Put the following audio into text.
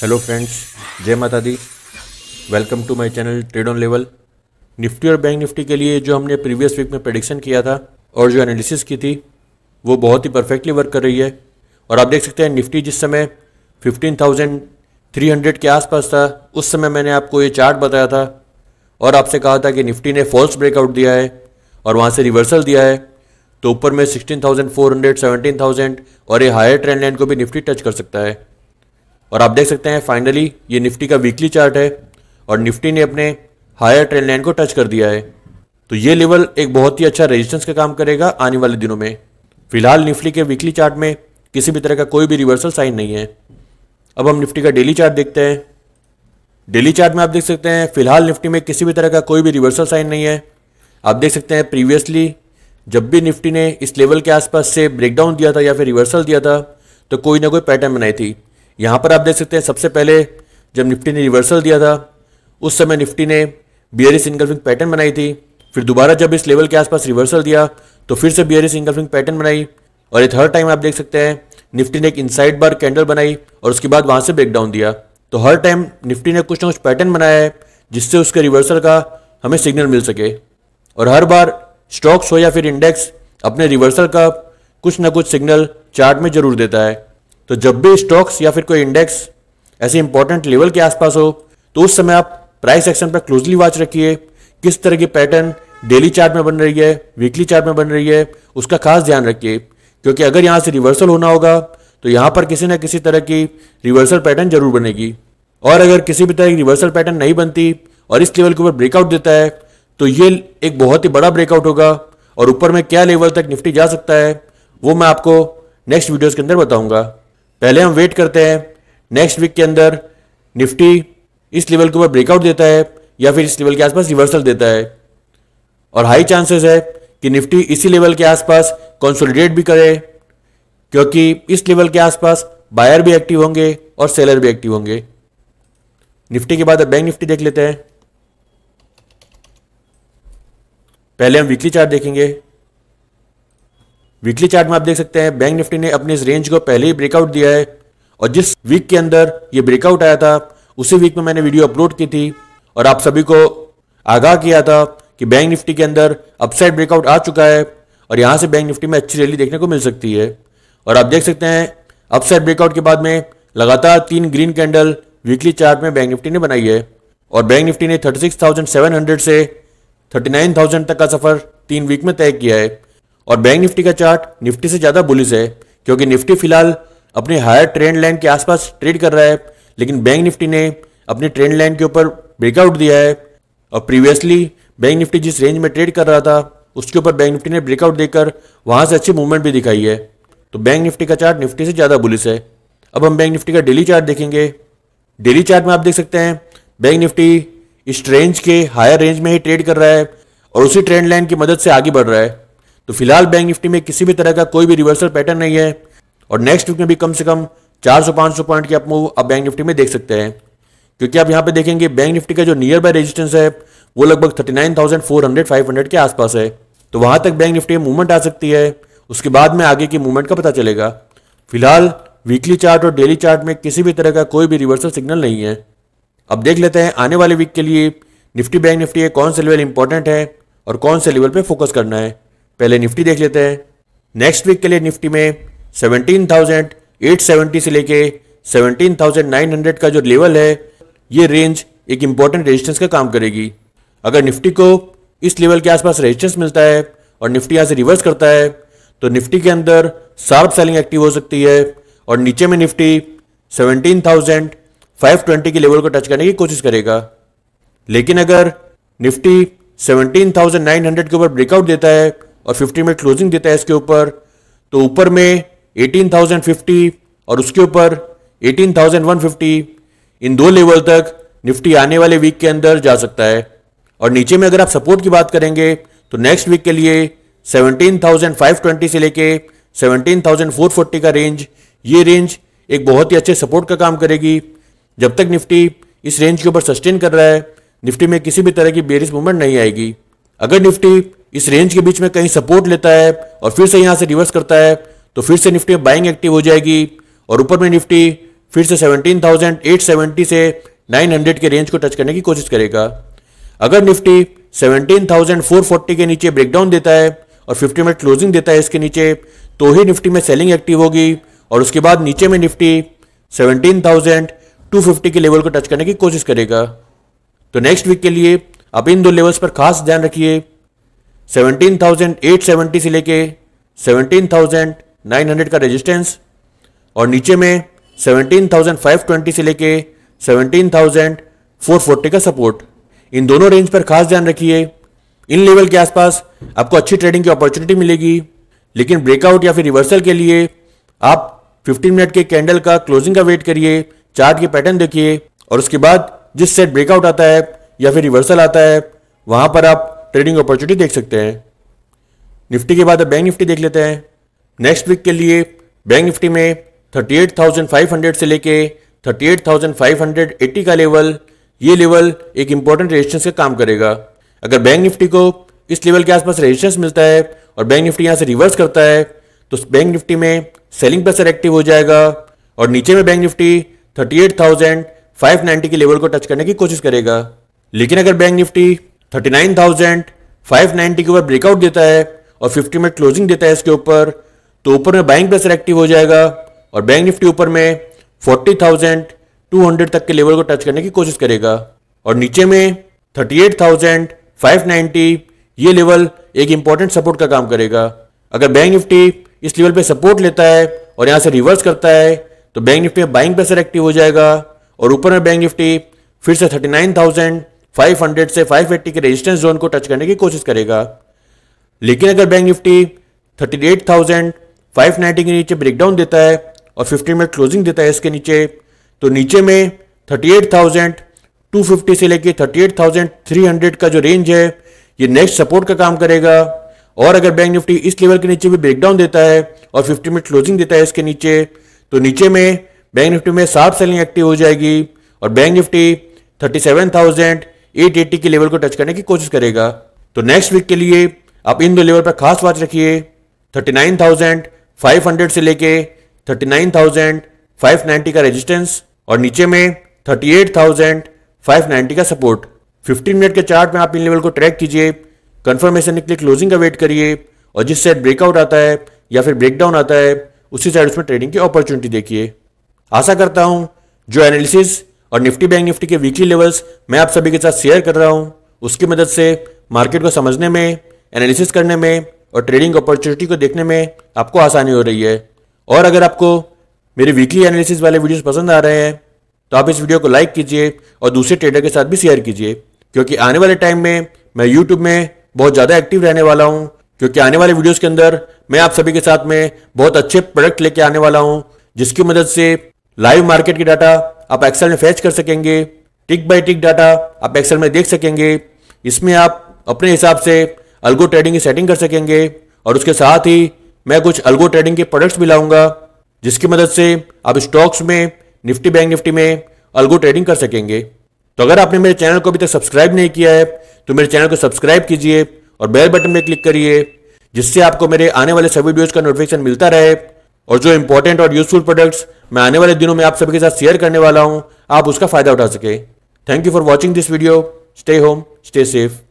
hello friends जय माता दी welcome to my channel trade on level Nifty और बैंक निफ्टी के लिए जो हमने प्रीवियस वीक में प्रडिक्शन किया था और जो एनालिसिस की थी वो बहुत ही परफेक्टली वर्क कर रही है और आप देख सकते हैं निफ्टी जिस समय 15,300 के आसपास था उस समय मैंने आपको ये चार्ट बताया था और आपसे कहा था कि निफ्टी ने फॉल्स ब्रेकआउट दिया है और वहाँ से रिवर्सल दिया है तो ऊपर में 16,400, 17,000 और ये हायर ट्रेंड लाइन को भी निफ्टी टच कर सकता है और आप देख सकते हैं फाइनली ये निफ्टी का वीकली चार्ट है और निफ्टी ने अपने हायर ट्रेंड लाइन को टच कर दिया है तो ये लेवल एक बहुत ही अच्छा रेजिस्टेंस का काम करेगा आने वाले दिनों में फिलहाल निफ्टी के वीकली चार्ट में किसी भी तरह का कोई भी रिवर्सल साइन नहीं है अब हम निफ्टी का डेली चार्ट देखते हैं डेली चार्ट में आप देख सकते हैं फिलहाल निफ्टी में किसी भी तरह का कोई भी रिवर्सल साइन नहीं है आप देख सकते हैं प्रीवियसली जब भी निफ्टी ने इस लेवल के आसपास से ब्रेकडाउन दिया था या फिर रिवर्सल दिया था तो कोई ना कोई पैटर्न बनाई थी यहाँ पर आप देख सकते हैं सबसे पहले जब निफ्टी ने रिवर्सल दिया था उस समय निफ्टी ने बियरिस इनकल्फिंग पैटर्न बनाई थी फिर दोबारा जब इस लेवल के आसपास रिवर्सल दिया तो फिर से बियरिस इनकल्फिंग पैटर्न बनाई और ये थर्ड टाइम आप देख सकते हैं निफ्टी ने एक इनसाइड बार कैंडल बनाई और उसके बाद वहाँ से ब्रेकडाउन दिया तो हर टाइम निफ्टी ने कुछ ना कुछ पैटर्न बनाया है जिससे उसके रिवर्सल का हमें सिग्नल मिल सके और हर बार स्टॉक्स हो या फिर इंडेक्स अपने रिवर्सल का कुछ ना कुछ सिग्नल चार्ट में जरूर देता है तो जब भी स्टॉक्स या फिर कोई इंडेक्स ऐसे इंपॉर्टेंट लेवल के आसपास हो तो उस समय आप प्राइस एक्शन पर क्लोजली वॉच रखिए किस तरह की पैटर्न डेली चार्ट में बन रही है वीकली चार्ट में बन रही है उसका खास ध्यान रखिए क्योंकि अगर यहाँ से रिवर्सल होना होगा तो यहाँ पर किसी न किसी तरह की रिवर्सल पैटर्न जरूर बनेगी और अगर किसी भी तरह की रिवर्सल पैटर्न नहीं बनती और इस लेवल के ऊपर ब्रेकआउट देता है तो ये एक बहुत ही बड़ा ब्रेकआउट होगा और ऊपर में क्या लेवल तक निफ्टी जा सकता है वो मैं आपको नेक्स्ट वीडियोस के अंदर बताऊंगा पहले हम वेट करते हैं नेक्स्ट वीक के अंदर निफ्टी इस लेवल के ऊपर ब्रेकआउट देता है या फिर इस लेवल के आसपास रिवर्सल देता है और हाई चांसेस है कि निफ्टी इसी लेवल के आसपास कंसोलिडेट भी करे क्योंकि इस लेवल के आसपास बायर भी एक्टिव होंगे और सेलर भी एक्टिव होंगे निफ्टी के बाद अब बैंक निफ्टी देख लेते हैं पहले हम वीकली चार्ट देखेंगे वीकली चार्ट में आप देख सकते हैं बैंक निफ्टी ने अपने इस रेंज को पहले ही ब्रेकआउट दिया है और जिस वीक के अंदर ये ब्रेकआउट आया था उसी वीक में मैंने वीडियो अपलोड की थी और आप सभी को आगाह किया था कि बैंक निफ्टी के अंदर अपसाइड ब्रेकआउट आ चुका है और यहाँ से बैंक निफ्टी में अच्छी रैली देखने को मिल सकती है और आप देख सकते हैं अपसाइड ब्रेकआउट के बाद में लगातार तीन ग्रीन कैंडल वीकली चार्ट में बैंक निफ्टी ने बनाई है और बैंक निफ्टी ने थर्टी से थर्टी तक का सफर तीन वीक में तय किया है और बैंक निफ्टी का चार्ट निफ्टी से ज़्यादा बुलिस है क्योंकि निफ्टी फिलहाल अपने हायर ट्रेंड लाइन के आसपास ट्रेड कर रहा है लेकिन बैंक निफ्टी ने अपने ट्रेंड लाइन के ऊपर ब्रेकआउट दिया है और प्रीवियसली बैंक निफ्टी जिस रेंज में ट्रेड कर रहा था उसके ऊपर बैंक निफ्टी ने ब्रेकआउट देकर वहाँ से अच्छी मूवमेंट भी दिखाई है तो बैंक निफ्टी का चार्ट निफ्टी से ज़्यादा बुलिस है अब हम बैंक निफ्टी का डेली चार्ट देखेंगे डेली चार्ट में आप देख सकते हैं बैंक निफ्टी इस रेंज के हायर रेंज में ही ट्रेड कर रहा है और उसी ट्रेंड लाइन की मदद से आगे बढ़ रहा है तो फिलहाल बैंक निफ्टी में किसी भी तरह का कोई भी रिवर्सल पैटर्न नहीं है और नेक्स्ट वीक में भी कम से कम 400-500 पॉइंट की आप मूव आप बैंक निफ्टी में देख सकते हैं क्योंकि आप यहाँ पर देखेंगे बैंक निफ्टी का जो नियर बाय रेजिस्टेंस है वो लगभग thirty nine thousand four hundred five hundred के आसपास है तो वहाँ तक बैंक निफ्टी में मूवमेंट आ सकती है उसके बाद में आगे की मूवमेंट का पता चलेगा फिलहाल वीकली चार्ट और डेली चार्ट में किसी भी तरह का कोई भी रिवर्सल सिग्नल नहीं है अब देख लेते हैं आने वाले वीक के लिए निफ्टी बैंक निफ्टी का कौन सा लेवल इंपॉर्टेंट है और कौन से लेवल पर फोकस करना है पहले निफ्टी देख लेते हैं नेक्स्ट वीक के लिए निफ्टी में 17,870 से लेके 17,900 का जो लेवल है ये रेंज एक इंपॉर्टेंट रेजिस्टेंस का काम करेगी अगर निफ्टी को इस लेवल के आसपास रेजिस्टेंस मिलता है और निफ्टी यहाँ से रिवर्स करता है तो निफ्टी के अंदर शार्प सेलिंग एक्टिव हो सकती है और नीचे में निफ्टी 17,520 के लेवल को टच करने की कोशिश करेगा लेकिन अगर निफ्टी 17,900 के ऊपर ब्रेकआउट देता है और फिफ्टी में क्लोजिंग देता है इसके ऊपर तो ऊपर में एटीन थाउजेंड फिफ्टी और उसके ऊपर एटीन थाउजेंड वन फिफ्टी इन दो लेवल तक निफ्टी आने वाले वीक के अंदर जा सकता है और नीचे में अगर आप सपोर्ट की बात करेंगे तो नेक्स्ट वीक के लिए 17,520 से लेके 17,440 का रेंज ये रेंज एक बहुत ही अच्छे सपोर्ट का काम करेगी जब तक निफ्टी इस रेंज के ऊपर सस्टेन कर रहा है निफ्टी में किसी भी तरह की बेरिस मूवमेंट नहीं आएगी अगर निफ्टी इस रेंज के बीच में कहीं सपोर्ट लेता है और फिर से यहाँ से रिवर्स करता है तो फिर से निफ्टी में बाइंग एक्टिव हो जाएगी और ऊपर में निफ्टी फिर से 17,870 से 900 के रेंज को टच करने की कोशिश करेगा अगर निफ्टी 17,440 के नीचे ब्रेकडाउन देता है और 50 मिनट क्लोजिंग देता है इसके नीचे तो ही निफ्टी में सेलिंग एक्टिव होगी और उसके बाद नीचे में निफ्टी 17,250 के लेवल को टच करने की कोशिश करेगा तो नेक्स्ट वीक के लिए आप इन दो लेवल्स पर खास ध्यान रखिए 17,870 से लेके 17,900 का रेजिस्टेंस और नीचे में 17,520 से लेके 17,440 का सपोर्ट इन दोनों रेंज पर खास ध्यान रखिए इन लेवल के आसपास आपको अच्छी ट्रेडिंग की अपॉर्चुनिटी मिलेगी लेकिन ब्रेकआउट या फिर रिवर्सल के लिए आप 15 मिनट के कैंडल का क्लोजिंग का वेट करिए चार्ट के पैटर्न देखिए और उसके बाद जिस सेट ब्रेकआउट आता है या फिर रिवर्सल आता है वहां पर आप ट्रेडिंग अपॉर्चुनिटी देख सकते हैं निफ्टी के बाद अब बैंक निफ्टी देख लेते हैं नेक्स्ट वीक के लिए बैंक निफ्टी में 38,500 से लेके 38,580 का लेवल ये लेवल एक इंपॉर्टेंट रेजिस्टेंस का काम करेगा अगर बैंक निफ्टी को इस लेवल के आसपास रेजिस्टेंस मिलता है और बैंक निफ्टी यहाँ से रिवर्स करता है तो बैंक निफ्टी में सेलिंग प्रेशर एक्टिव हो जाएगा और नीचे में बैंक निफ्टी 38,590 के लेवल को टच करने की कोशिश करेगा लेकिन अगर bank Nifty thirty nine thousand five ninety के ऊपर ब्रेकआउट देता है और फिफ्टी में क्लोजिंग देता है इसके ऊपर तो ऊपर में बाइंग प्रेसर एक्टिव हो जाएगा और बैंक निफ्टी ऊपर में फोर्टी थाउजेंड टू हंड्रेड तक के लेवल को टच करने की कोशिश करेगा और नीचे में thirty eight thousand five ninety ये लेवल एक इंपॉर्टेंट सपोर्ट का काम करेगा अगर बैंक निफ्टी इस लेवल पे सपोर्ट लेता है और यहाँ से रिवर्स करता है तो बैंक निफ्टी में बाइंग प्रेसर एक्टिव हो जाएगा और ऊपर में बैंक निफ्टी फिर से थर्टी नाइन थाउजेंड 500 से 580 के रेजिस्टेंस जोन को टच करने की कोशिश करेगा लेकिन अगर बैंक निफ्टी 38,590 590 के नीचे ब्रेकडाउन देता है और 15 मिनट क्लोजिंग देता है इसके नीचे तो नीचे में 38,250 से लेके 38,300 का जो रेंज है ये नेक्स्ट सपोर्ट का काम करेगा और अगर बैंक निफ्टी इस लेवल के नीचे भी ब्रेकडाउन देता है और फिफ्टी मिनट क्लोजिंग देता है इसके नीचे तो नीचे में बैंक निफ्टी में साफ सेलिंग एक्टिव हो जाएगी और bank Nifty thirty seven thousand eight के लेवल को टच करने की कोशिश करेगा तो नेक्स्ट वीक के लिए आप इन दो लेवल पर खास वॉच रखिए 39,500 से लेके 39,590 का रेजिस्टेंस और नीचे में 38,590 का सपोर्ट 15 मिनट के चार्ट में आप इन लेवल को ट्रैक कीजिए कंफर्मेशन के लिए क्लोजिंग का वेट करिए और जिस साइड ब्रेकआउट आता है या फिर ब्रेकडाउन आता है उसी साइड उसमें ट्रेडिंग की अपॉर्चुनिटी देखिए आशा करता हूं जो एनालिसिस और निफ्टी बैंक निफ्टी के वीकली लेवल्स मैं आप सभी के साथ शेयर कर रहा हूँ उसकी मदद से मार्केट को समझने में एनालिसिस करने में और ट्रेडिंग अपॉर्चुनिटी को देखने में आपको आसानी हो रही है और अगर आपको मेरे वीकली एनालिसिस वाले वीडियोस पसंद आ रहे हैं तो आप इस वीडियो को लाइक कीजिए और दूसरे ट्रेडर के साथ भी शेयर कीजिए क्योंकि आने वाले टाइम में मैं यूट्यूब में बहुत ज़्यादा एक्टिव रहने वाला हूँ क्योंकि आने वाले वीडियोज़ के अंदर मैं आप सभी के साथ में बहुत अच्छे प्रोडक्ट लेके आने वाला हूँ जिसकी मदद से लाइव मार्केट के डाटा आप एक्सेल में फैच कर सकेंगे टिक बाय टिक डाटा आप एक्सेल में देख सकेंगे इसमें आप अपने हिसाब से अलगो ट्रेडिंग की सेटिंग कर सकेंगे और उसके साथ ही मैं कुछ अलगो ट्रेडिंग के प्रोडक्ट्स भी लाऊंगा जिसकी मदद से आप स्टॉक्स में निफ्टी बैंक निफ्टी में अल्गो ट्रेडिंग कर सकेंगे तो अगर आपने मेरे चैनल को अभी तक सब्सक्राइब नहीं किया है तो मेरे चैनल को सब्सक्राइब कीजिए और बेल बटन में क्लिक करिए जिससे आपको मेरे आने वाले सभी वीडियोज़ का नोटिफिकेशन मिलता रहे और जो इंपॉर्टेंट और यूजफुल प्रोडक्ट्स मैं आने वाले दिनों में आप सभी के साथ शेयर करने वाला हूँ आप उसका फायदा उठा सके thank you for watching this video stay home stay safe